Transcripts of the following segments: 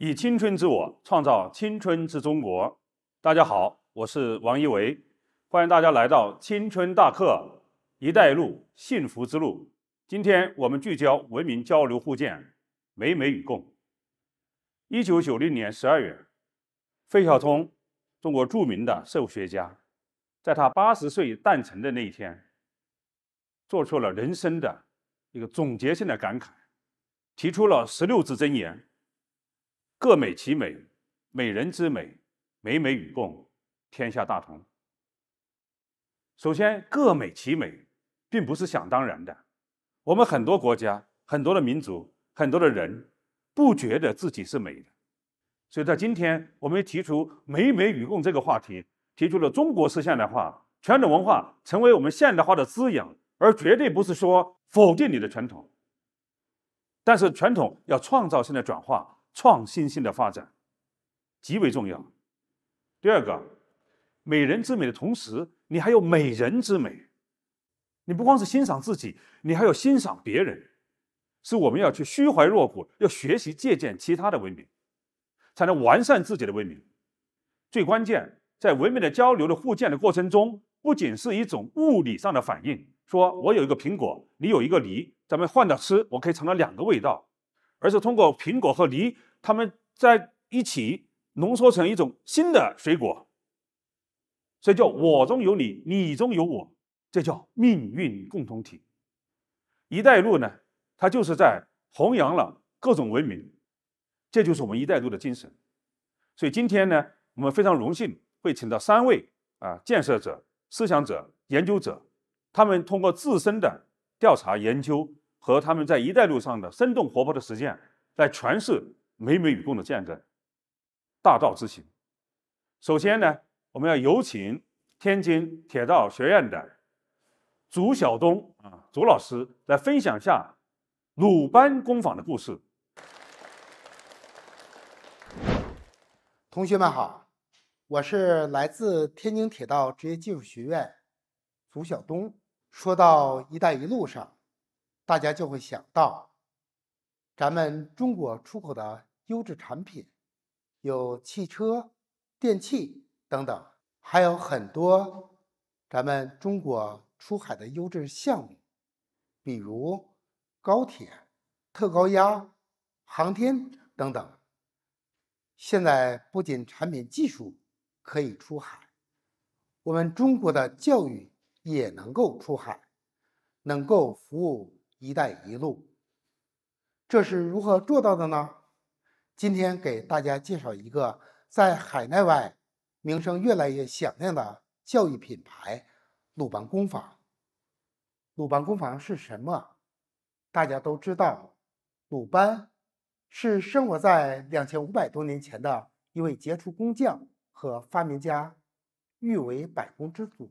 以青春之我，创造青春之中国。大家好，我是王一维，欢迎大家来到青春大课“一带一路幸福之路”。今天我们聚焦文明交流互鉴，美美与共。一九九零年十二月，费孝通，中国著名的社会学家，在他八十岁诞辰的那一天，做出了人生的一个总结性的感慨，提出了十六字真言。各美其美，美人之美，美美与共，天下大同。首先，各美其美，并不是想当然的。我们很多国家、很多的民族、很多的人，不觉得自己是美的。所以在今天我们提出“美美与共”这个话题，提出了中国式现代化，传统文化成为我们现代化的滋养，而绝对不是说否定你的传统。但是，传统要创造性的转化。创新性的发展极为重要。第二个，美人之美的同时，你还有美人之美，你不光是欣赏自己，你还要欣赏别人，是我们要去虚怀若谷，要学习借鉴其他的文明，才能完善自己的文明。最关键，在文明的交流的互鉴的过程中，不仅是一种物理上的反应，说我有一个苹果，你有一个梨，咱们换着吃，我可以尝到两个味道，而是通过苹果和梨。他们在一起浓缩成一种新的水果，所以叫“我中有你，你中有我”，这叫命运共同体。一带一路呢，它就是在弘扬了各种文明，这就是我们一带一路的精神。所以今天呢，我们非常荣幸会请到三位啊建设者、思想者、研究者，他们通过自身的调查研究和他们在一带一路上的生动活泼的实践来诠释。美美与共的见证，大道之行。首先呢，我们要有请天津铁道学院的朱晓东啊，朱老师来分享一下鲁班工坊的故事。同学们好，我是来自天津铁道职业技术学院朱晓东。说到“一带一路”上，大家就会想到咱们中国出口的。优质产品有汽车、电器等等，还有很多咱们中国出海的优质项目，比如高铁、特高压、航天等等。现在不仅产品技术可以出海，我们中国的教育也能够出海，能够服务“一带一路”。这是如何做到的呢？今天给大家介绍一个在海内外名声越来越响亮的教育品牌——鲁班工坊。鲁班工坊是什么？大家都知道，鲁班是生活在两千五百多年前的一位杰出工匠和发明家，誉为百工之祖。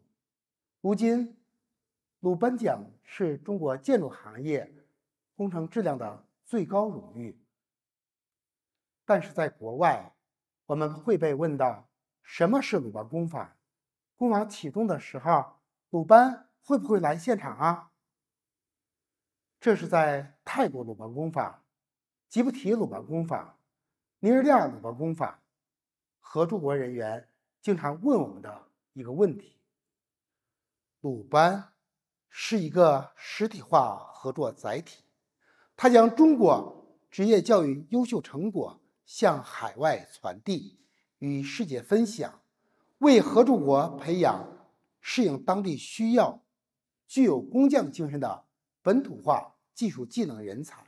如今，鲁班奖是中国建筑行业工程质量的最高荣誉。但是在国外，我们会被问到：“什么是鲁班工坊？工坊启动的时候，鲁班会不会来现场啊？”这是在泰国鲁班工坊、吉布提鲁班工坊、尼日利亚鲁班工坊，合作国人员经常问我们的一个问题。鲁班是一个实体化合作载体，它将中国职业教育优秀成果。向海外传递，与世界分享，为合众国培养适应当地需要、具有工匠精神的本土化技术技能人才。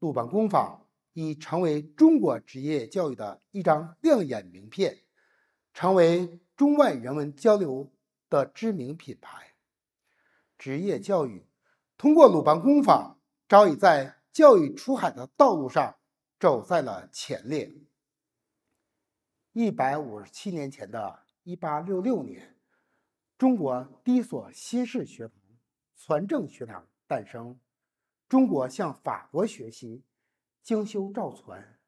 鲁班工坊已成为中国职业教育的一张亮眼名片，成为中外人文交流的知名品牌。职业教育通过鲁班工坊，早已在教育出海的道路上。走在了前列。一百五十七年前的1866年，中国第一所新式学堂——船政学堂诞生。中国向法国学习精修造船，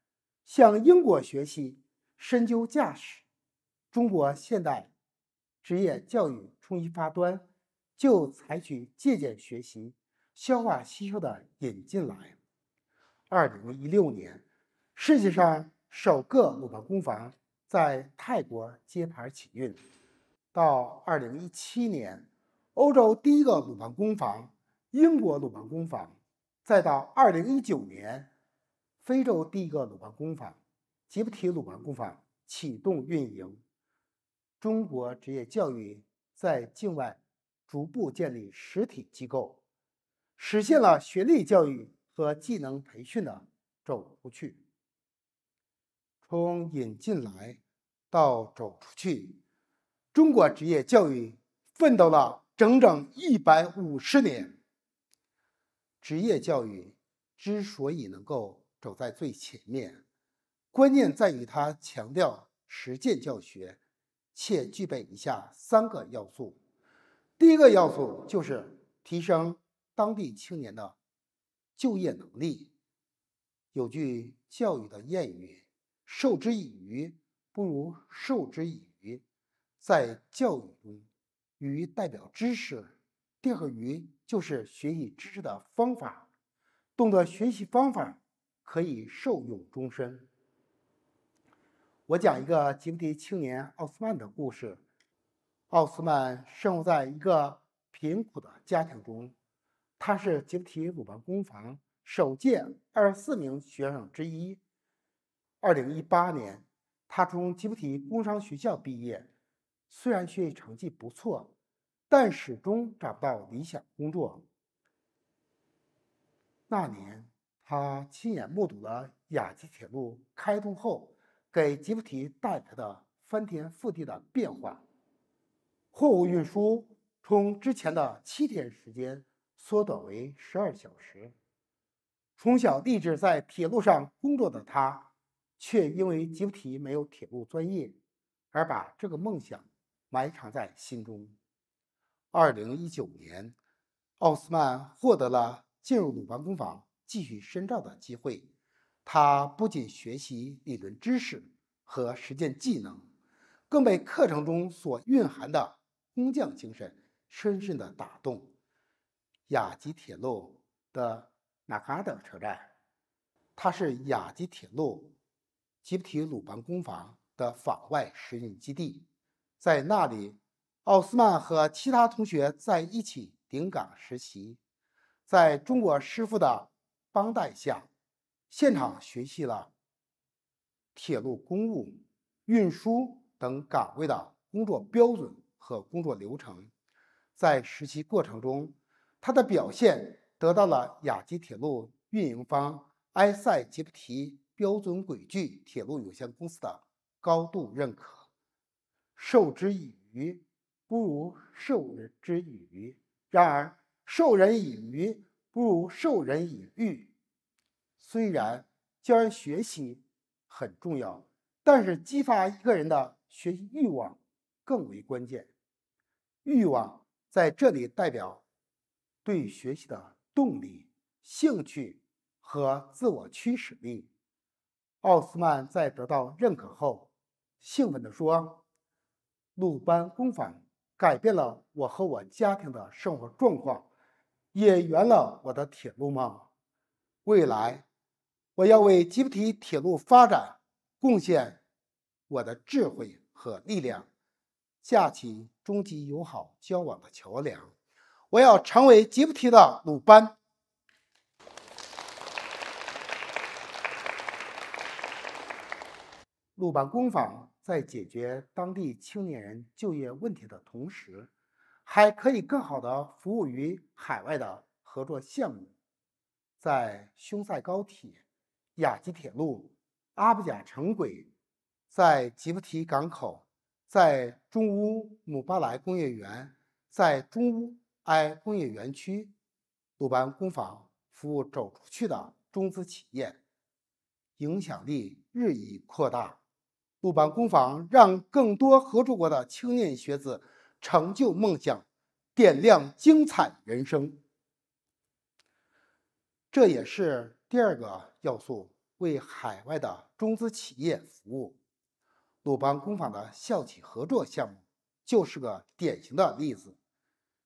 向英国学习深究驾驶。中国现代职业教育冲一发端就采取借鉴学习、消化吸收的引进来。二零一六年，世界上首个鲁班工坊在泰国揭牌启运；到二零一七年，欧洲第一个鲁班工坊——英国鲁班工坊；再到二零一九年，非洲第一个鲁班工坊——吉布提鲁班工坊启动运营。中国职业教育在境外逐步建立实体机构，实现了学历教育。和技能培训的走出去，从引进来到走出去，中国职业教育奋斗了整整一百五十年。职业教育之所以能够走在最前面，关键在于它强调实践教学，且具备以下三个要素。第一个要素就是提升当地青年的。就业能力。有句教育的谚语：“授之以鱼，不如授之以渔。”在教育中，鱼代表知识，钓鱼就是学习知识的方法。懂得学习方法，可以受用终身。我讲一个吉布提青年奥斯曼的故事。奥斯曼生活在一个贫苦的家庭中。他是吉布提鲁班工坊首届二十四名学生之一。二零一八年，他从吉布提工商学校毕业，虽然学习成绩不错，但始终找不到理想工作。那年，他亲眼目睹了亚吉铁路开通后给吉布提带来的翻天覆地的变化，货物运输从之前的七天时间。缩短为十二小时。从小立志在铁路上工作的他，却因为吉体提没有铁路专业，而把这个梦想埋藏在心中。二零一九年，奥斯曼获得了进入鲁班工坊继续深造的机会。他不仅学习理论知识和实践技能，更被课程中所蕴含的工匠精神深深的打动。雅吉铁路的纳卡德车站，它是雅吉铁路吉布提鲁班工坊的访外实验基地。在那里，奥斯曼和其他同学在一起顶岗实习，在中国师傅的帮带下，现场学习了铁路公务运输等岗位的工作标准和工作流程。在实习过程中，它的表现得到了亚吉铁路运营方埃塞吉布提标准轨距铁路有限公司的高度认可。授之以鱼，不如授人之渔。然而，授人以鱼，不如授人以渔。虽然教人学习很重要，但是激发一个人的学习欲望更为关键。欲望在这里代表。对学习的动力、兴趣和自我驱使力。奥斯曼在得到认可后，兴奋地说：“鲁班工坊改变了我和我家庭的生活状况，也圆了我的铁路梦。未来，我要为吉布提铁路发展贡献我的智慧和力量，架起终极友好交往的桥梁。”我要成为吉布提的鲁班。鲁班工坊在解决当地青年人就业问题的同时，还可以更好的服务于海外的合作项目，在匈塞高铁、雅吉铁路、阿布贾城轨，在吉布提港口，在中乌姆巴莱工业园，在中乌。爱工业园区、鲁班工坊服务走出去的中资企业，影响力日益扩大。鲁班工坊让更多合作国的青年学子成就梦想，点亮精彩人生。这也是第二个要素，为海外的中资企业服务。鲁班工坊的校企合作项目就是个典型的例子。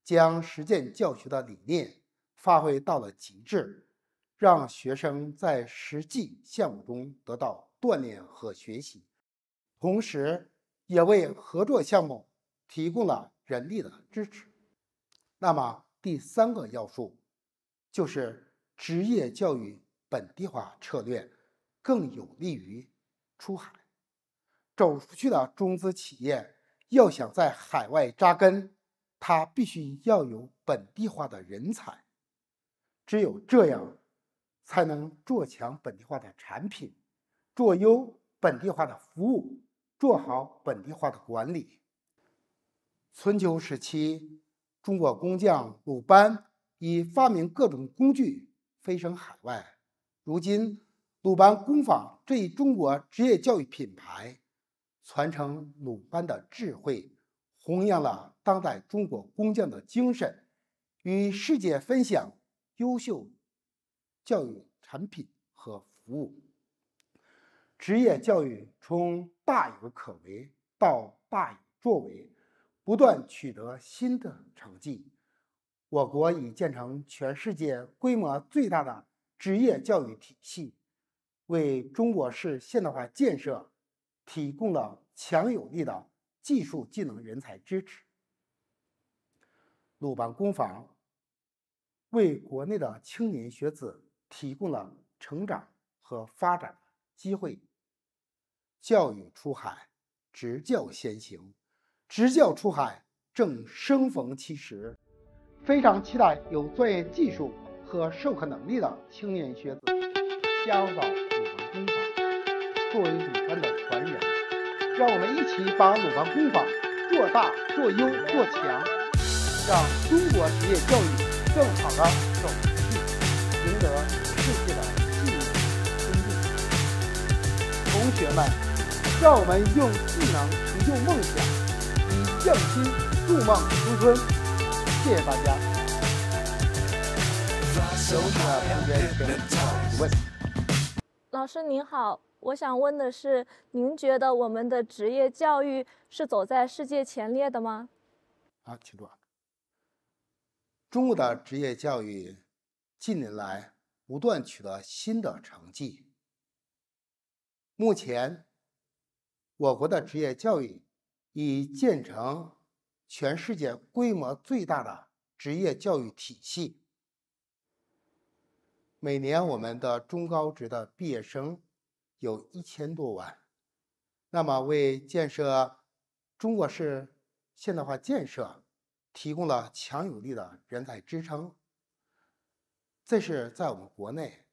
将实践教学的理念发挥到了极致，让学生在实际项目中得到锻炼和学习，同时也为合作项目提供了人力的支持。那么第三个要素，就是职业教育本地化策略，更有利于出海。走出去的中资企业要想在海外扎根。它必须要有本地化的人才，只有这样，才能做强本地化的产品，做优本地化的服务，做好本地化的管理。春秋时期，中国工匠鲁班以发明各种工具飞升海外。如今，鲁班工坊这一中国职业教育品牌，传承鲁班的智慧，弘扬了。当代中国工匠的精神，与世界分享优秀教育产品和服务。职业教育从大有可为到大有作为，不断取得新的成绩。我国已建成全世界规模最大的职业教育体系，为中国式现代化建设提供了强有力的技术技能人才支持。鲁班工坊为国内的青年学子提供了成长和发展机会。教育出海，执教先行，执教出海正生逢其时，非常期待有专业技术和授课能力的青年学子加入到鲁班工坊。作为鲁班的传人，让我们一起把鲁班工坊做大做优、做强。让中国职业教育更好的走出去，赢得世界的信任。尊同学们，让我们用技能成就梦想，以匠心筑梦青春。谢谢大家。老师您好，我想问的是，您觉得我们的职业教育是走在世界前列的吗？啊，请坐。中国的职业教育近年来不断取得新的成绩。目前，我国的职业教育已建成全世界规模最大的职业教育体系。每年，我们的中高职的毕业生有一千多万。那么，为建设中国式现代化建设。提供了强有力的人才支撑，这是在我们国内。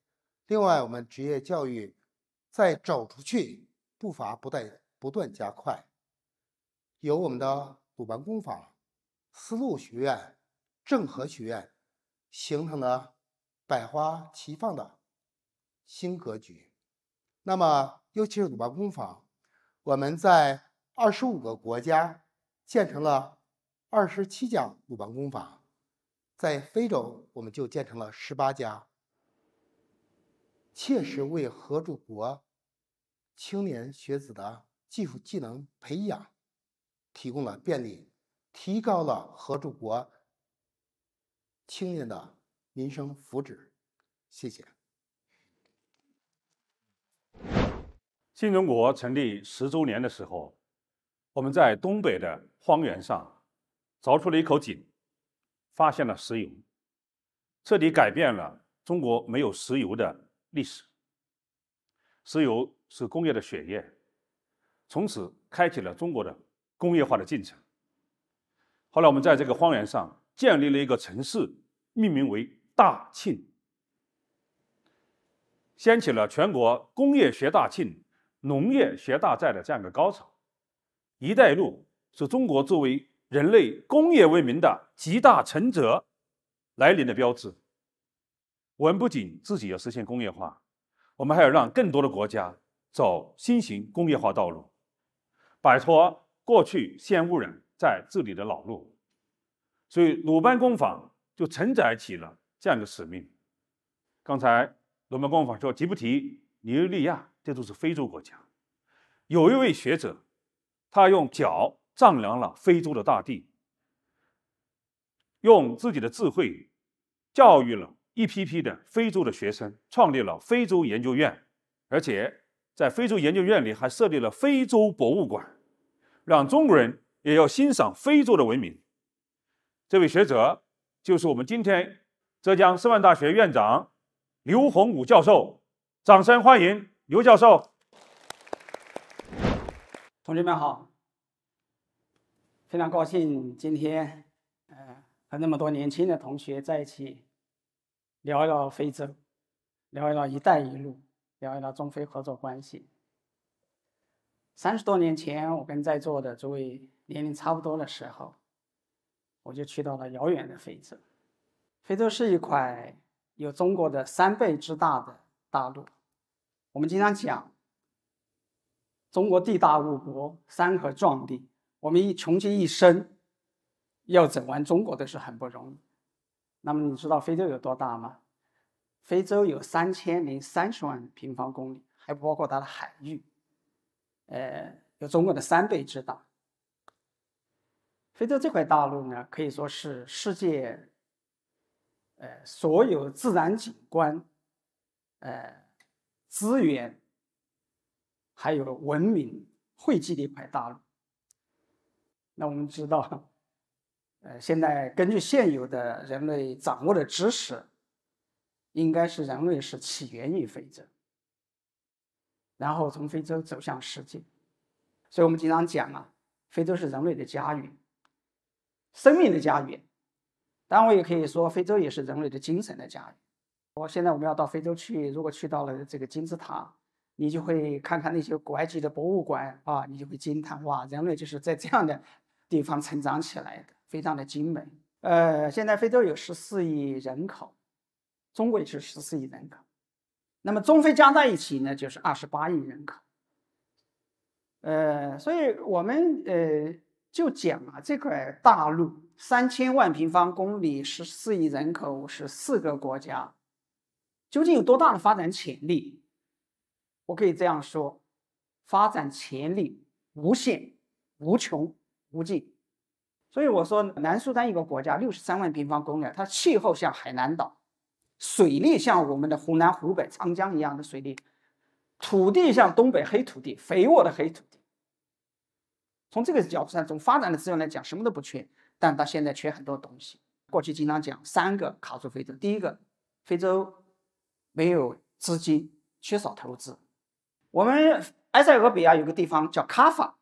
另外，我们职业教育在走出去步伐不断不断加快，有我们的鲁班工坊、丝路学院、郑和学院，形成了百花齐放的新格局。那么，尤其是鲁班工坊，我们在二十五个国家建成了。二十七家鲁班工坊，在非洲我们就建成了十八家，切实为合住国青年学子的技术技能培养提供了便利，提高了合住国青年的民生福祉。谢谢。新中国成立十周年的时候，我们在东北的荒原上。凿出了一口井，发现了石油，彻底改变了中国没有石油的历史。石油是工业的血液，从此开启了中国的工业化的进程。后来我们在这个荒原上建立了一个城市，命名为大庆，掀起了全国工业学大庆、农业学大寨的这样一个高潮。“一带一路”是中国作为。人类工业文明的极大成者来临的标志。我们不仅自己要实现工业化，我们还要让更多的国家走新型工业化道路，摆脱过去先污染再治理的老路。所以，鲁班工坊就承载起了这样的使命。刚才鲁班工坊说，吉布提、尼日利亚，这都是非洲国家。有一位学者，他用脚。丈量了非洲的大地，用自己的智慧教育了一批批的非洲的学生，创立了非洲研究院，而且在非洲研究院里还设立了非洲博物馆，让中国人也要欣赏非洲的文明。这位学者就是我们今天浙江师范大学院长刘洪武教授，掌声欢迎刘教授。同学们好。非常高兴今天，呃，和那么多年轻的同学在一起，聊一聊非洲，聊一聊“一带一路”，聊一聊中非合作关系。三十多年前，我跟在座的诸位年龄差不多的时候，我就去到了遥远的非洲。非洲是一块有中国的三倍之大的大陆。我们经常讲，中国地大物博，山河壮丽。我们一穷尽一生要整完中国都是很不容易。那么你知道非洲有多大吗？非洲有三千零三十万平方公里，还不包括它的海域。呃，有中国的三倍之大。非洲这块大陆呢，可以说是世界呃所有自然景观、呃资源还有文明汇集的一块大陆。那我们知道，呃，现在根据现有的人类掌握的知识，应该是人类是起源于非洲，然后从非洲走向世界。所以我们经常讲啊，非洲是人类的家园，生命的家园。当然，我也可以说，非洲也是人类的精神的家园。我现在我们要到非洲去，如果去到了这个金字塔，你就会看看那些古埃及的博物馆啊，你就会惊叹哇，人类就是在这样的。地方成长起来的，非常的精美。呃，现在非洲有十四亿人口，中国也是十四亿人口，那么中非加在一起呢，就是二十八亿人口。呃，所以我们呃就讲啊，这块大陆三千万平方公里，十四亿人口，十四个国家，究竟有多大的发展潜力？我可以这样说，发展潜力无限无穷。无尽，所以我说，南苏丹一个国家，六十三万平方公里，它气候像海南岛，水利像我们的湖南、湖北、长江一样的水利，土地像东北黑土地，肥沃的黑土地。从这个角度上，从发展的资源来讲，什么都不缺，但到现在缺很多东西。过去经常讲三个卡住非洲，第一个，非洲没有资金，缺少投资。我们埃塞俄比亚有个地方叫卡法。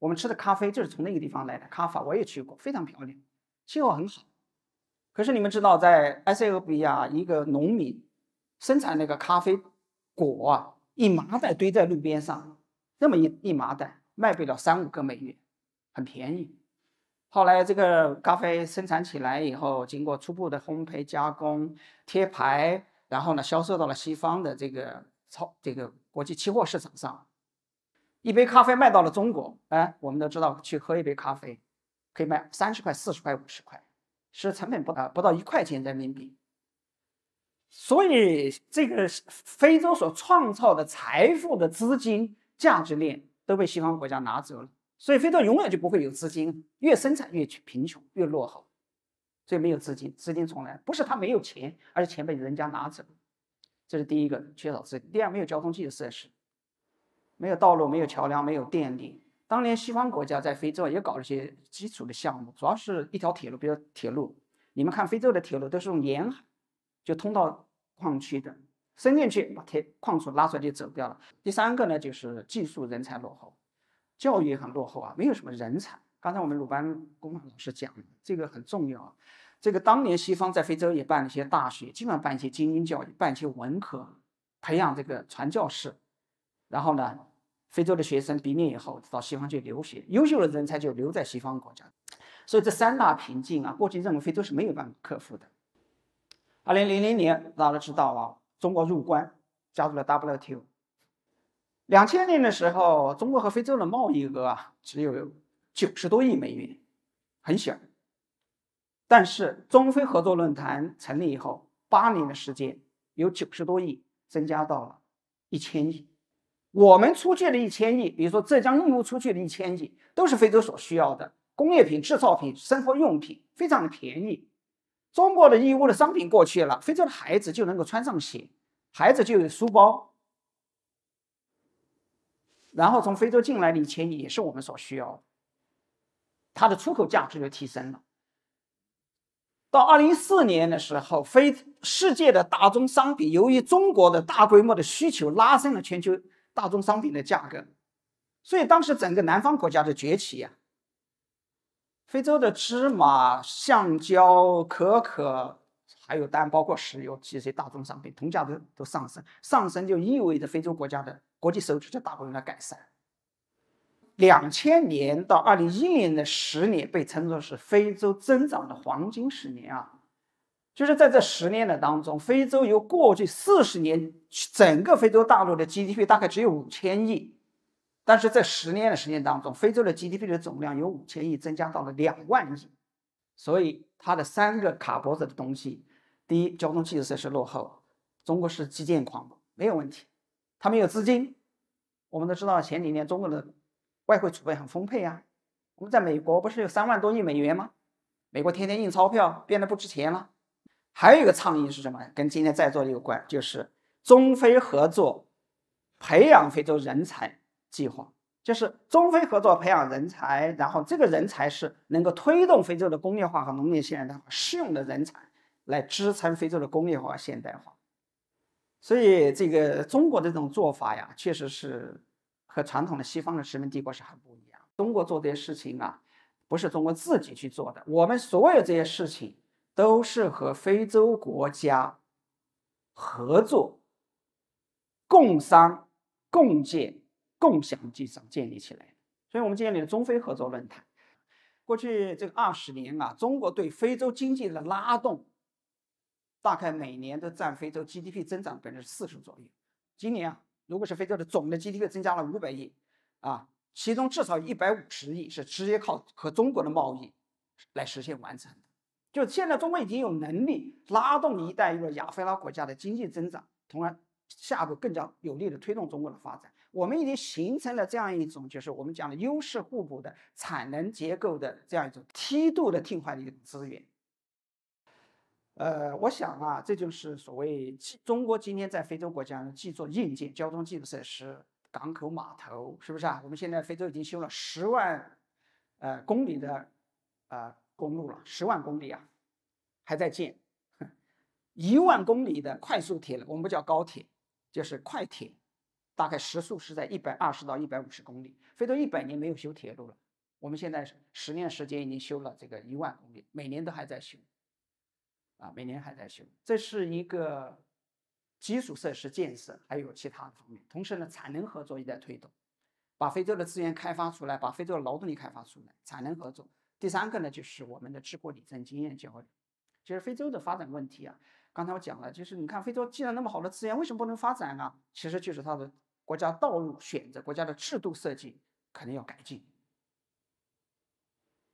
我们吃的咖啡就是从那个地方来的。喀法我也去过，非常漂亮，气候很好。可是你们知道，在埃塞俄比亚，一个农民生产那个咖啡果啊，一麻袋堆在路边上，那么一一麻袋卖不了三五个美元，很便宜。后来这个咖啡生产起来以后，经过初步的烘焙加工、贴牌，然后呢，销售到了西方的这个超这个国际期货市场上。一杯咖啡卖到了中国，哎，我们都知道去喝一杯咖啡，可以卖三十块、四十块、五十块，是成本不啊不到一块钱人民币。所以这个非洲所创造的财富的资金价值链都被西方国家拿走了，所以非洲永远就不会有资金，越生产越贫穷，越落后，所以没有资金，资金从来不是他没有钱，而是钱被人家拿走。这是第一个，缺少资金。第二，没有交通基础设施。没有道路，没有桥梁，没有电力。当年西方国家在非洲也搞了些基础的项目，主要是一条铁路，比如铁路。你们看，非洲的铁路都是用沿海，就通到矿区的，伸进去把铁矿石拉出来就走掉了。第三个呢，就是技术人才落后，教育也很落后啊，没有什么人才。刚才我们鲁班工老师讲这个很重要。啊。这个当年西方在非洲也办了一些大学，基本上办一些精英教育，办一些文科，培养这个传教士。然后呢，非洲的学生毕业以后到西方去留学，优秀的人才就留在西方国家，所以这三大瓶颈啊，过去认为非洲是没有办法克服的。二零零零年大家知道啊，中国入关加入了 WTO。两千年的时候，中国和非洲的贸易额啊只有九十多亿美元，很小。但是中非合作论坛成立以后，八年的时间，由九十多亿增加到了一千亿。我们出去的一千亿，比如说浙江义乌出去的一千亿，都是非洲所需要的工业品、制造品、生活用品，非常的便宜。中国的义乌的商品过去了，非洲的孩子就能够穿上鞋，孩子就有书包。然后从非洲进来的一千亿也是我们所需要的，它的出口价值就提升了。到二零一四年的时候，非世界的大宗商品由于中国的大规模的需求，拉升了全球。大宗商品的价格，所以当时整个南方国家的崛起呀，非洲的芝麻、橡胶、可可，还有当然包括石油这些大宗商品，同价都都上升，上升就意味着非洲国家的国际收支在大规模的改善。两千年到二零一零的十年被称作是非洲增长的黄金十年啊。就是在这十年的当中，非洲由过去四十年整个非洲大陆的 GDP 大概只有五千亿，但是在十年的时间当中，非洲的 GDP 的总量由五千亿增加到了两万亿，所以它的三个卡脖子的东西，第一，交通基础设施落后，中国是基建狂魔，没有问题，它没有资金，我们都知道前几年中国的外汇储备很丰沛啊，我们在美国不是有三万多亿美元吗？美国天天印钞票变得不值钱了。还有一个倡议是什么？跟今天在座的有关，就是中非合作培养非洲人才计划，就是中非合作培养人才，然后这个人才是能够推动非洲的工业化和农业现代化适用的人才，来支撑非洲的工业化现代化。所以这个中国这种做法呀，确实是和传统的西方的殖民帝国是很不一样。中国做这些事情啊，不是中国自己去做的，我们所有这些事情。都是和非洲国家合作、共商、共建、共享基础上建立起来的，所以我们建立了中非合作论坛。过去这二十年啊，中国对非洲经济的拉动，大概每年都占非洲 GDP 增长百分之四十左右。今年啊，如果是非洲的总的 GDP 增加了五百亿，啊，其中至少一百五十亿是直接靠和中国的贸易来实现完成的。就现在，中国已经有能力拉动一带一路亚非拉国家的经济增长，从而下一步更加有力地推动中国的发展。我们已经形成了这样一种，就是我们讲的优势互补的产能结构的这样一种梯度的替换的一种资源。呃，我想啊，这就是所谓中国今天在非洲国家呢，既做硬件交通基础设施、港口码头，是不是啊？我们现在非洲已经修了十万呃公里的啊。公路了，十万公里啊，还在建，一万公里的快速铁路，我们不叫高铁，就是快铁，大概时速是在一百二十到一百五十公里。非洲一百年没有修铁路了，我们现在十年时间已经修了这个一万公里，每年都还在修，啊，每年还在修。这是一个基础设施建设，还有其他的方面。同时呢，产能合作也在推动，把非洲的资源开发出来，把非洲的劳动力开发出来，产能合作。第三个呢，就是我们的治国理政经验交流，就是非洲的发展问题啊。刚才我讲了，就是你看非洲既然那么好的资源，为什么不能发展啊？其实就是它的国家道路选择、国家的制度设计肯定要改进。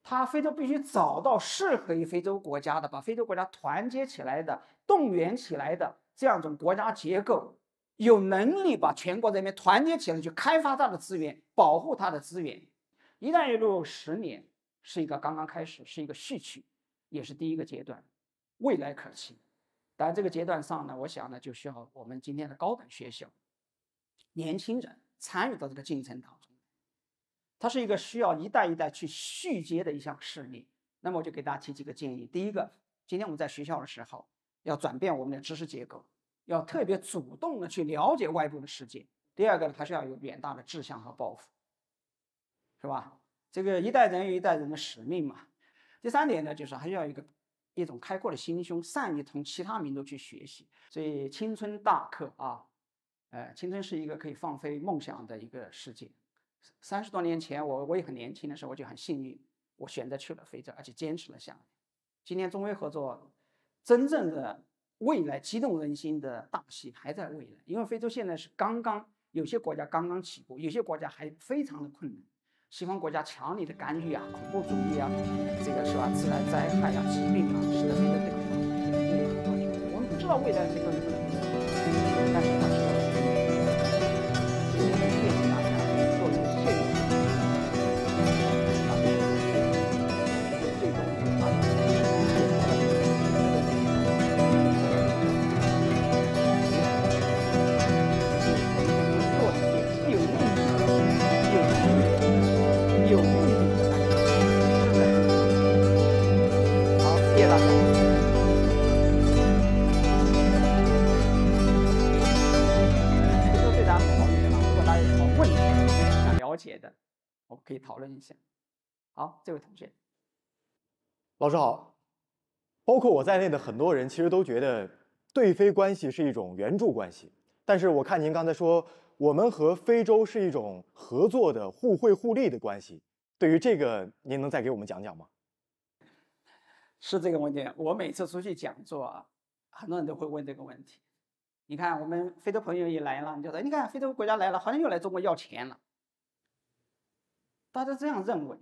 它非洲必须找到适合于非洲国家的，把非洲国家团结起来的、动员起来的这样一种国家结构，有能力把全国人民团结起来去开发它的资源、保护它的资源。“一带一路”十年。是一个刚刚开始，是一个序曲，也是第一个阶段，未来可期。但这个阶段上呢，我想呢，就需要我们今天的高等学校年轻人参与到这个进程当中。它是一个需要一代一代去续接的一项事业。那么我就给大家提几个建议：第一个，今天我们在学校的时候，要转变我们的知识结构，要特别主动的去了解外部的世界；第二个呢，它是要有远大的志向和抱负，是吧？这个一代人有一代人的使命嘛。第三点呢，就是还要一个一种开阔的心胸，善于同其他民族去学习。所以，青春大课啊，呃，青春是一个可以放飞梦想的一个世界。三十多年前，我我也很年轻的时候，我就很幸运，我选择去了非洲，而且坚持了下来。今天中非合作，真正的未来激动人心的大戏还在未来，因为非洲现在是刚刚有些国家刚刚起步，有些国家还非常的困难。西方国家强力的干预啊，恐怖主义啊，这个是吧？自然灾害啊，疾病啊，使得这的地方也有很多。我们不知道未来能不能。但是。讨论一下，好，这位同学，老师好，包括我在内的很多人其实都觉得对非关系是一种援助关系，但是我看您刚才说我们和非洲是一种合作的互惠互利的关系，对于这个您能再给我们讲讲吗？是这个问题，我每次出去讲座啊，很多人都会问这个问题。你看，我们非洲朋友也来了，你就说你看非洲国家来了，好像又来中国要钱了。大家这样认为，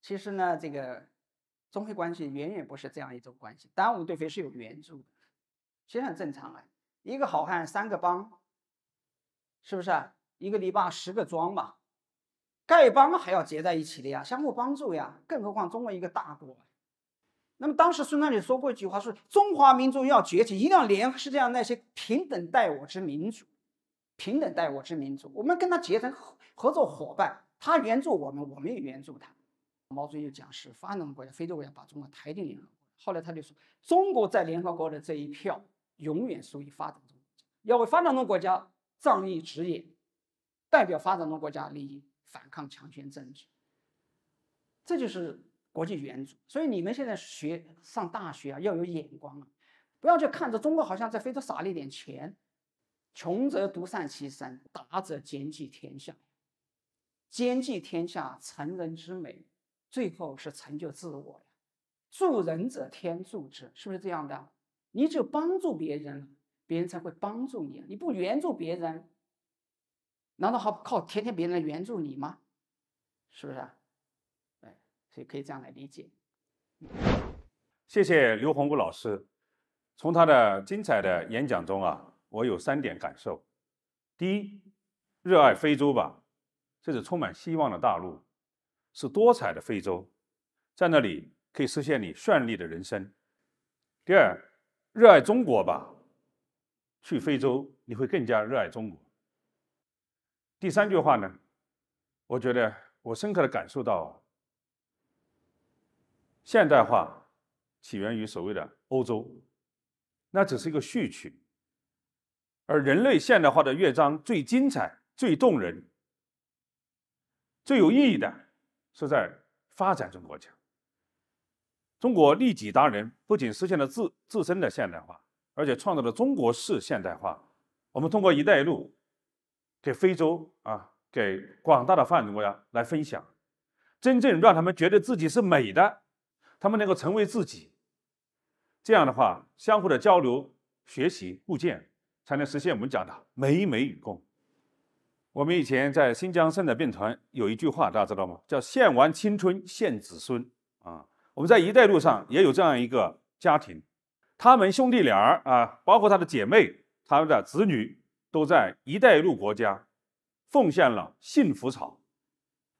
其实呢，这个中非关系远远不是这样一种关系。当然，我们对非是有援助，的，其实很正常啊。一个好汉三个帮，是不是？一个篱笆十个桩嘛，丐帮还要结在一起的呀，相互帮助呀。更何况中国一个大国。那么当时孙传姐说过一句话，是中华民族要崛起，一定要联合世界上那些平等待我之民族，平等待我之民族，我们跟他结成合合作伙伴。他援助我们，我们也援助他。毛主席就讲是发展中国家，非洲国家把中国抬进联合国。后来他就说，中国在联合国的这一票永远属于发展中国，家，要为发展中国家仗义执言，代表发展中国家利益，反抗强权政治。这就是国际援助。所以你们现在学上大学啊，要有眼光啊，不要去看着中国好像在非洲撒了一点钱，穷则独善其身，达则兼济天下。兼济天下，成人之美，最后是成就自我呀。助人者天助之，是不是这样的？你只有帮助别人，别人才会帮助你。你不援助别人，难道还靠天天别人来援助你吗？是不是？哎，所以可以这样来理解。谢谢刘洪武老师，从他的精彩的演讲中啊，我有三点感受：第一，热爱非洲吧。这是充满希望的大陆，是多彩的非洲，在那里可以实现你绚丽的人生。第二，热爱中国吧，去非洲你会更加热爱中国。第三句话呢，我觉得我深刻的感受到，现代化起源于所谓的欧洲，那只是一个序曲，而人类现代化的乐章最精彩、最动人。最有意义的是在发展中国家，中国利己达人，不仅实现了自自身的现代化，而且创造了中国式现代化。我们通过“一带一路”，给非洲啊，给广大的发展国家来分享，真正让他们觉得自己是美的，他们能够成为自己。这样的话，相互的交流、学习、互鉴，才能实现我们讲的美美与共。我们以前在新疆生的病团有一句话，大家知道吗？叫“献完青春献子孙”啊。我们在“一带路”上也有这样一个家庭，他们兄弟俩啊，包括他的姐妹、他们的子女，都在“一带一路”国家奉献了幸福草。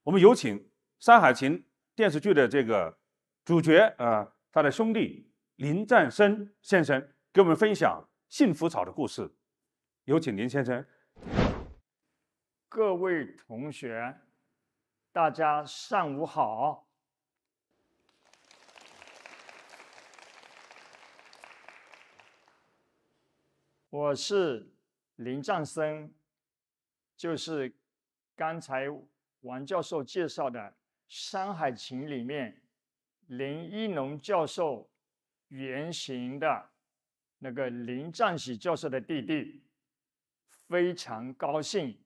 我们有请《山海情》电视剧的这个主角啊，他的兄弟林占生先生，给我们分享幸福草的故事。有请林先生。各位同学，大家上午好。我是林战生，就是刚才王教授介绍的《山海情》里面林一农教授原型的，那个林占喜教授的弟弟，非常高兴。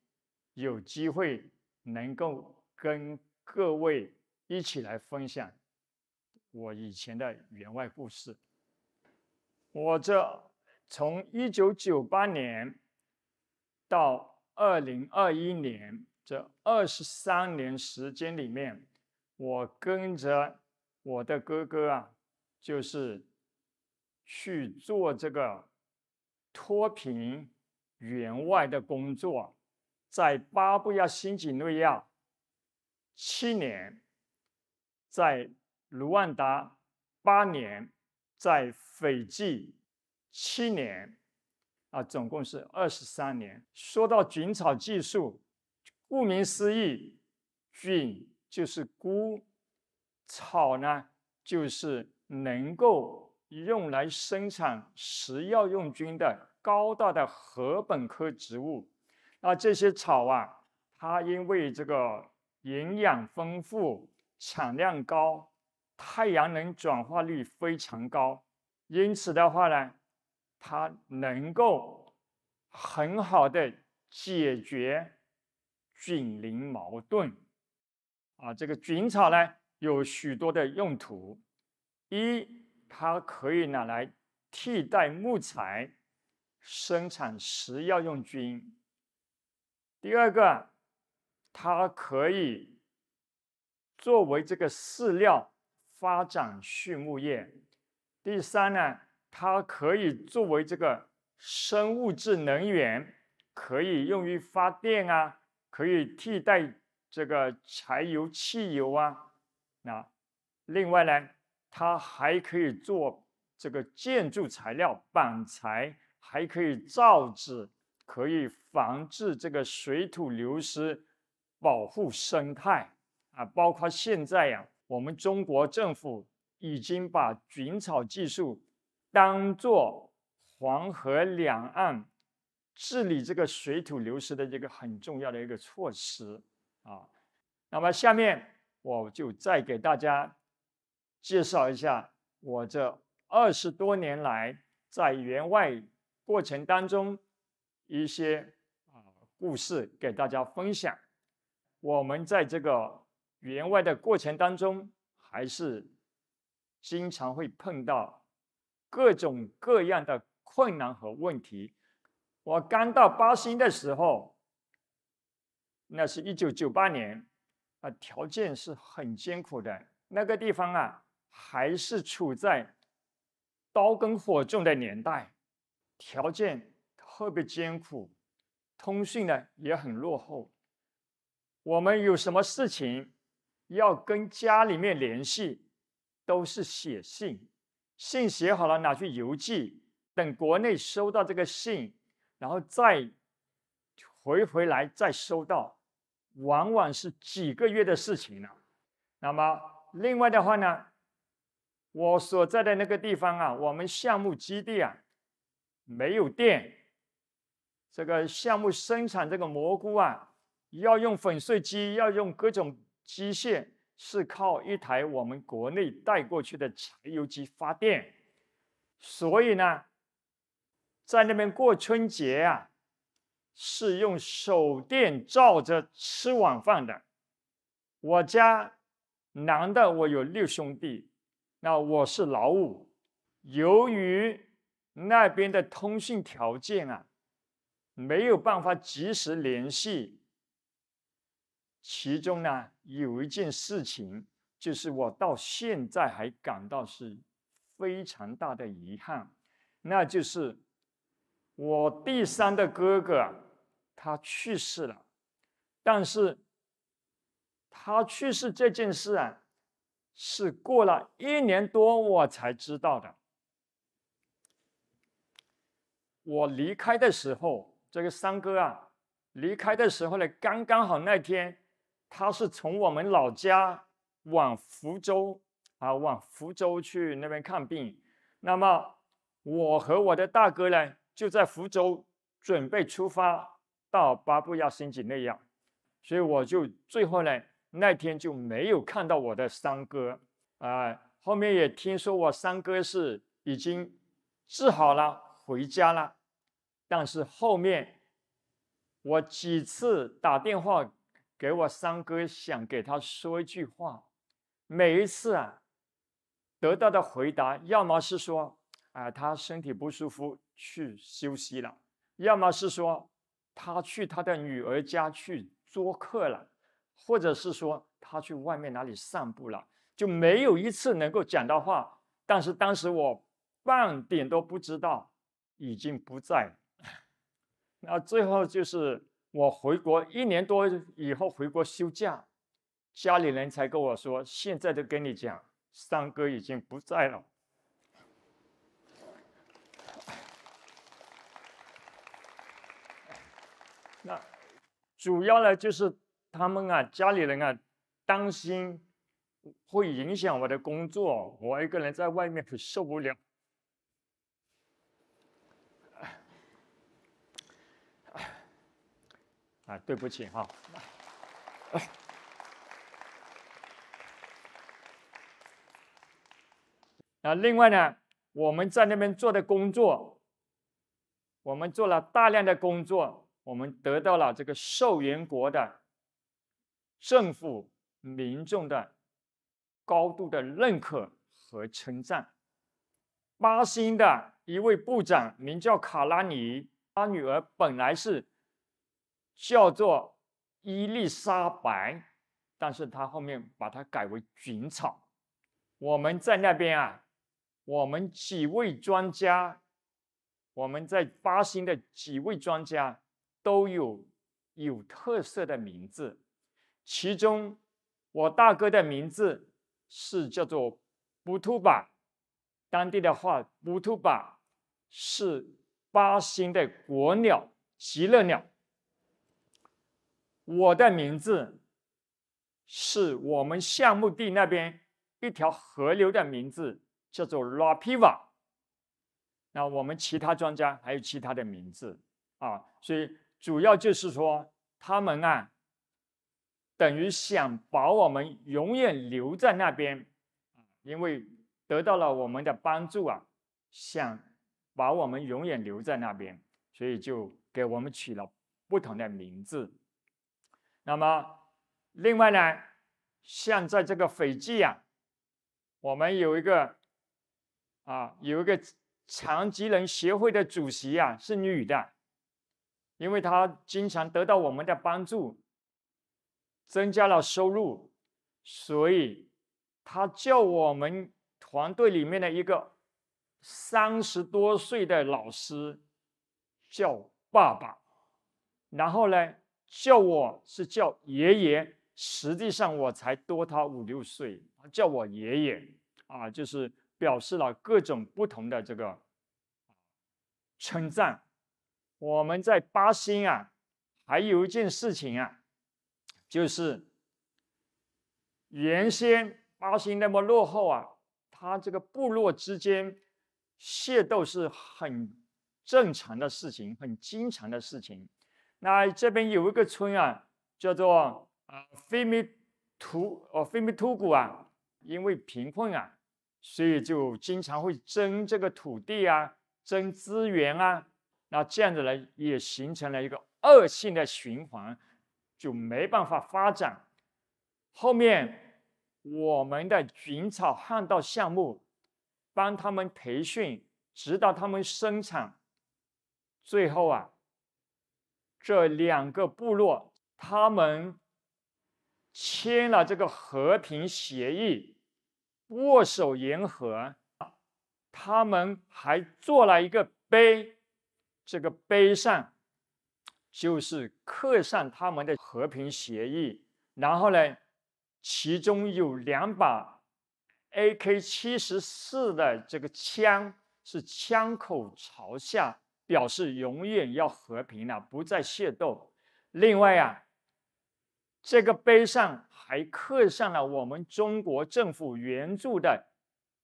有机会能够跟各位一起来分享我以前的员外故事。我这从一九九八年到二零二一年这二十三年时间里面，我跟着我的哥哥啊，就是去做这个脱贫员外的工作。在巴布亚新几内亚七年，在卢旺达八年，在斐济七年，啊，总共是二十三年。说到菌草技术，顾名思义，菌就是菇，草呢就是能够用来生产食药用菌的高大的禾本科植物。那这些草啊，它因为这个营养丰富、产量高、太阳能转化率非常高，因此的话呢，它能够很好的解决菌灵矛盾。啊，这个菌草呢有许多的用途，一，它可以拿来替代木材，生产食药用菌。第二个，它可以作为这个饲料发展畜牧业。第三呢，它可以作为这个生物质能源，可以用于发电啊，可以替代这个柴油、汽油啊。那另外呢，它还可以做这个建筑材料板材，还可以造纸。可以防治这个水土流失，保护生态啊！包括现在呀，我们中国政府已经把菌草技术当做黄河两岸治理这个水土流失的这个很重要的一个措施啊。那么下面我就再给大家介绍一下我这二十多年来在援外过程当中。一些啊故事给大家分享。我们在这个员外的过程当中，还是经常会碰到各种各样的困难和问题。我刚到巴西的时候，那是一九九八年，啊，条件是很艰苦的。那个地方啊，还是处在刀耕火种的年代，条件。特别艰苦，通讯呢也很落后。我们有什么事情要跟家里面联系，都是写信，信写好了拿去邮寄，等国内收到这个信，然后再回回来再收到，往往是几个月的事情了。那么另外的话呢，我所在的那个地方啊，我们项目基地啊，没有电。这个项目生产这个蘑菇啊，要用粉碎机，要用各种机械，是靠一台我们国内带过去的柴油机发电。所以呢，在那边过春节啊，是用手电照着吃晚饭的。我家男的我有六兄弟，那我是老五。由于那边的通讯条件啊。没有办法及时联系，其中呢有一件事情，就是我到现在还感到是非常大的遗憾，那就是我第三的哥哥他去世了，但是他去世这件事啊，是过了一年多我才知道的，我离开的时候。这个三哥啊，离开的时候呢，刚刚好那天他是从我们老家往福州啊，往福州去那边看病。那么我和我的大哥呢，就在福州准备出发到巴布亚新几内亚，所以我就最后呢，那天就没有看到我的三哥啊。后面也听说我三哥是已经治好了，回家了。但是后面，我几次打电话给我三哥，想给他说一句话，每一次啊，得到的回答要么是说啊他身体不舒服去休息了，要么是说他去他的女儿家去做客了，或者是说他去外面哪里散步了，就没有一次能够讲到话。但是当时我半点都不知道已经不在。那最后就是我回国一年多以后回国休假，家里人才跟我说，现在都跟你讲，三哥已经不在了。那主要呢就是他们啊，家里人啊，担心会影响我的工作，我一个人在外面可受不了。啊，对不起哈。那另外呢，我们在那边做的工作，我们做了大量的工作，我们得到了这个寿元国的政府民众的高度的认可和称赞。巴西的一位部长名叫卡拉尼，他女儿本来是。叫做伊丽莎白，但是他后面把它改为菌草。我们在那边啊，我们几位专家，我们在巴西的几位专家都有有特色的名字，其中我大哥的名字是叫做布图巴，当地的话，布图巴是巴西的国鸟，极乐鸟。我的名字是我们项目地那边一条河流的名字，叫做 La Piva。那我们其他专家还有其他的名字啊，所以主要就是说他们啊，等于想把我们永远留在那边，因为得到了我们的帮助啊，想把我们永远留在那边，所以就给我们取了不同的名字。那么，另外呢，现在这个斐济啊，我们有一个啊，有一个残疾人协会的主席啊，是女的，因为她经常得到我们的帮助，增加了收入，所以她叫我们团队里面的一个三十多岁的老师叫爸爸，然后呢。叫我是叫爷爷，实际上我才多他五六岁，叫我爷爷啊，就是表示了各种不同的这个称赞。我们在巴新啊，还有一件事情啊，就是原先巴新那么落后啊，他这个部落之间械斗是很正常的事情，很经常的事情。那这边有一个村啊，叫做啊飞米图哦飞米图谷啊，因为贫困啊，所以就经常会争这个土地啊，争资源啊，那这样子呢，也形成了一个恶性的循环，就没办法发展。后面我们的菌草旱稻项目，帮他们培训，指导他们生产，最后啊。这两个部落，他们签了这个和平协议，握手言和。他们还做了一个碑，这个碑上就是刻上他们的和平协议。然后呢，其中有两把 AK 七十四的这个枪是枪口朝下。表示永远要和平了，不再械斗。另外啊，这个碑上还刻上了我们中国政府援助的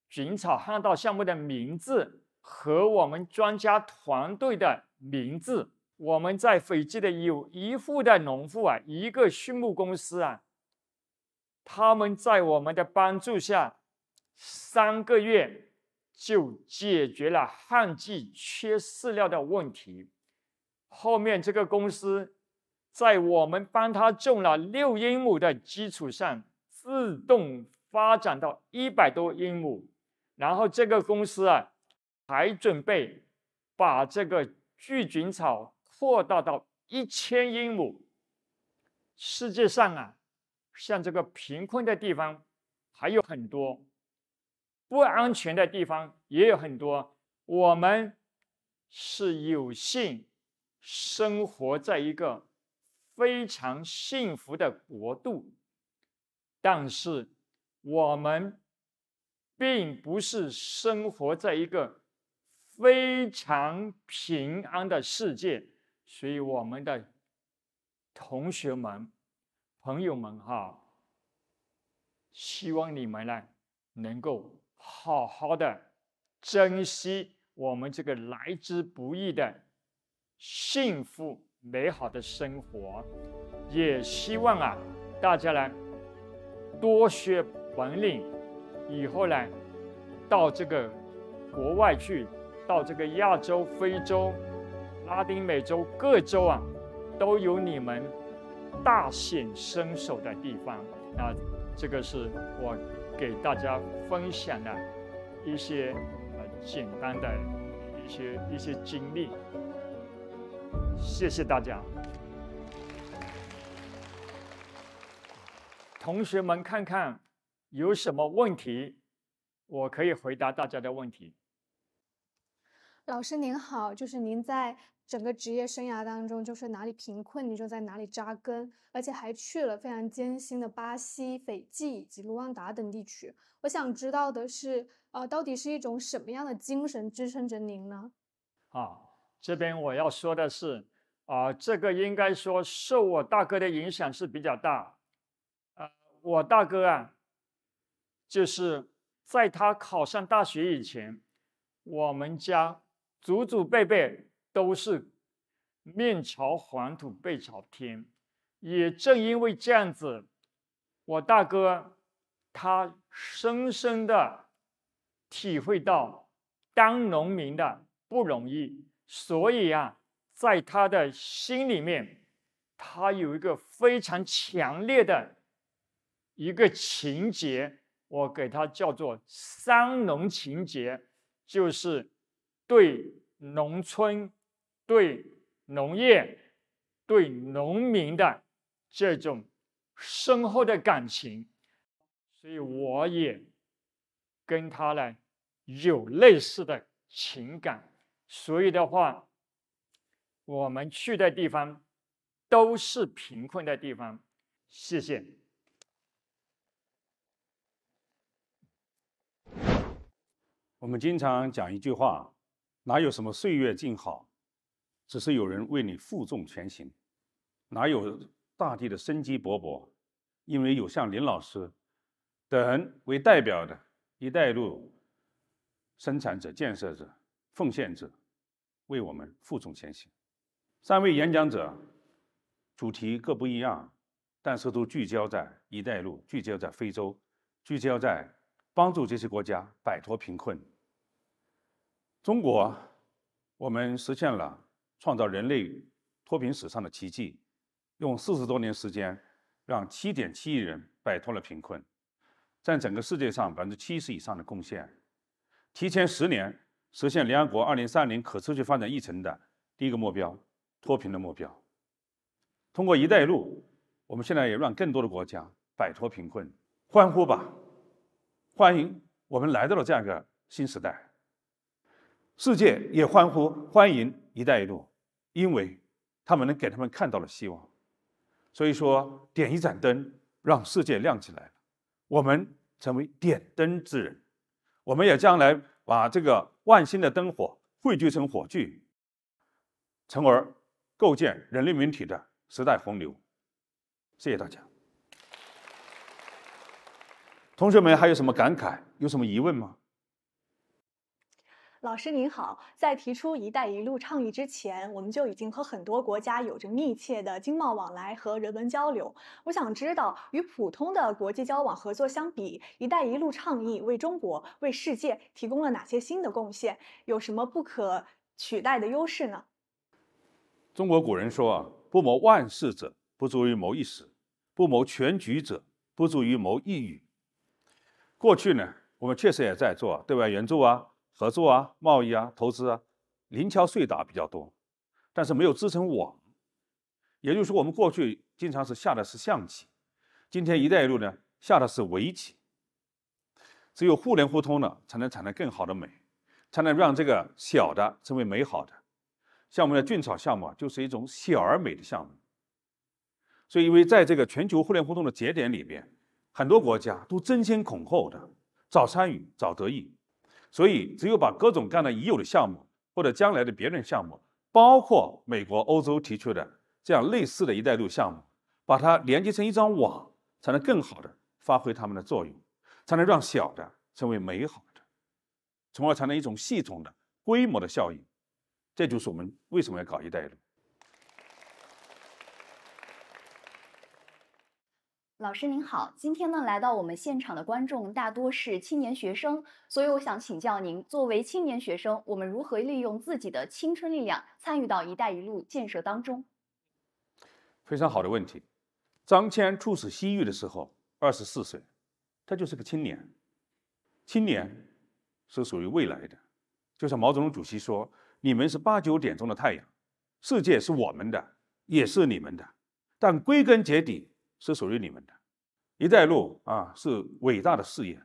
菌草旱稻项目的名字和我们专家团队的名字。我们在斐济的有一户的农户啊，一个畜牧公司啊，他们在我们的帮助下，三个月。就解决了旱季缺饲料的问题。后面这个公司在我们帮他种了六英亩的基础上，自动发展到一百多英亩。然后这个公司啊，还准备把这个聚菌草扩大到一千英亩。世界上啊，像这个贫困的地方还有很多。不安全的地方也有很多。我们是有幸生活在一个非常幸福的国度，但是我们并不是生活在一个非常平安的世界。所以，我们的同学们、朋友们，哈，希望你们呢，能够。好好的珍惜我们这个来之不易的幸福美好的生活，也希望啊大家呢多学本领，以后呢到这个国外去，到这个亚洲、非洲、拉丁美洲各州啊，都有你们大显身手的地方。那这个是我。给大家分享了一些呃简单的，一些一些经历，谢谢大家。同学们看看有什么问题，我可以回答大家的问题。老师您好，就是您在。整个职业生涯当中，就是哪里贫困，你就在哪里扎根，而且还去了非常艰辛的巴西、斐济以及卢旺达等地区。我想知道的是，呃，到底是一种什么样的精神支撑着您呢？啊，这边我要说的是，啊，这个应该说受我大哥的影响是比较大。呃，我大哥啊，就是在他考上大学以前，我们家祖祖辈辈。都是面朝黄土背朝天，也正因为这样子，我大哥他深深的体会到当农民的不容易，所以啊，在他的心里面，他有一个非常强烈的一个情节，我给他叫做“三农情节”，就是对农村。对农业、对农民的这种深厚的感情，所以我也跟他呢有类似的情感。所以的话，我们去的地方都是贫困的地方。谢谢。我们经常讲一句话：“哪有什么岁月静好？”只是有人为你负重前行，哪有大地的生机勃勃？因为有像林老师等为代表的“一带一路”生产者、建设者、奉献者，为我们负重前行。三位演讲者主题各不一样，但是都聚焦在“一带一路”，聚焦在非洲，聚焦在帮助这些国家摆脱贫困。中国，我们实现了。创造人类脱贫史上的奇迹，用四十多年时间让七点七亿人摆脱了贫困，占整个世界上百分之七十以上的贡献，提前十年实现联合国二零三零可持续发展议程的第一个目标——脱贫的目标。通过“一带一路”，我们现在也让更多的国家摆脱贫困。欢呼吧，欢迎我们来到了这样一个新时代。世界也欢呼欢迎“一带一路”。因为，他们能给他们看到了希望，所以说点一盏灯，让世界亮起来了。我们成为点灯之人，我们也将来把这个万星的灯火汇聚成火炬，从而构建人类文体的时代洪流。谢谢大家。同学们还有什么感慨？有什么疑问吗？老师您好，在提出“一带一路”倡议之前，我们就已经和很多国家有着密切的经贸往来和人文交流。我想知道，与普通的国际交往合作相比，“一带一路”倡议为中国、为世界提供了哪些新的贡献？有什么不可取代的优势呢？中国古人说啊：“不谋万世者，不足以谋一时；不谋全局者，不足以谋一域。”过去呢，我们确实也在做对外援助啊。合作啊，贸易啊，投资啊，零敲碎打比较多，但是没有支撑网。也就是说，我们过去经常是下的是象棋，今天“一带一路”呢下的是围棋。只有互联互通呢，才能产生更好的美，才能让这个小的成为美好的。像我们的骏草项目啊，就是一种小而美的项目。所以，因为在这个全球互联互通的节点里边，很多国家都争先恐后的早参与、早得益。所以，只有把各种各样的已有的项目或者将来的别人项目，包括美国、欧洲提出的这样类似的一带路项目，把它连接成一张网，才能更好的发挥它们的作用，才能让小的成为美好的，从而产生一种系统的规模的效应。这就是我们为什么要搞一带一路。老师您好，今天呢来到我们现场的观众大多是青年学生，所以我想请教您：作为青年学生，我们如何利用自己的青春力量参与到“一带一路”建设当中？非常好的问题。张骞出使西域的时候，二十四岁，他就是个青年。青年是属于未来的，就像毛泽东主席说：“你们是八九点钟的太阳，世界是我们的，也是你们的。”但归根结底。是属于你们的“一带一路”啊，是伟大的事业，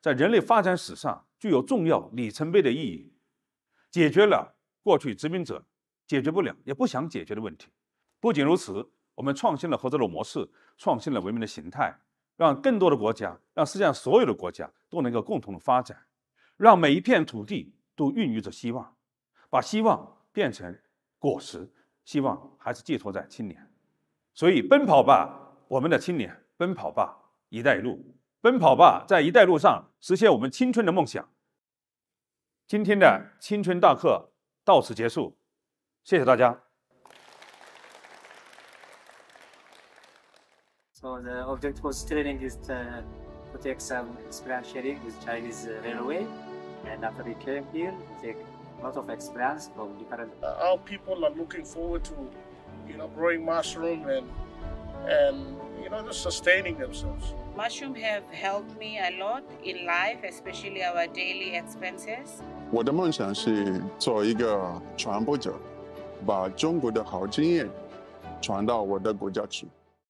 在人类发展史上具有重要里程碑的意义，解决了过去殖民者解决不了、也不想解决的问题。不仅如此，我们创新了合作的模式，创新了文明的形态，让更多的国家，让世界上所有的国家都能够共同的发展，让每一片土地都孕育着希望，把希望变成果实。希望还是寄托在青年，所以奔跑吧！我们的青年奔跑吧，一带一路奔跑吧，在“一带路”上实现我们青春的梦想。今天的青春大课到此结束，谢谢大家。So the object was training to p o t e c t some experience sharing with Chinese railway, and after we came here, we take a lot of experience from different. Our people are looking forward to, you know, growing mushroom and and. you know, just sustaining themselves. Mushroom have helped me a lot in life, especially our daily expenses. 我的梦想是做一个传播者，把中国的好经验传到我的国家去。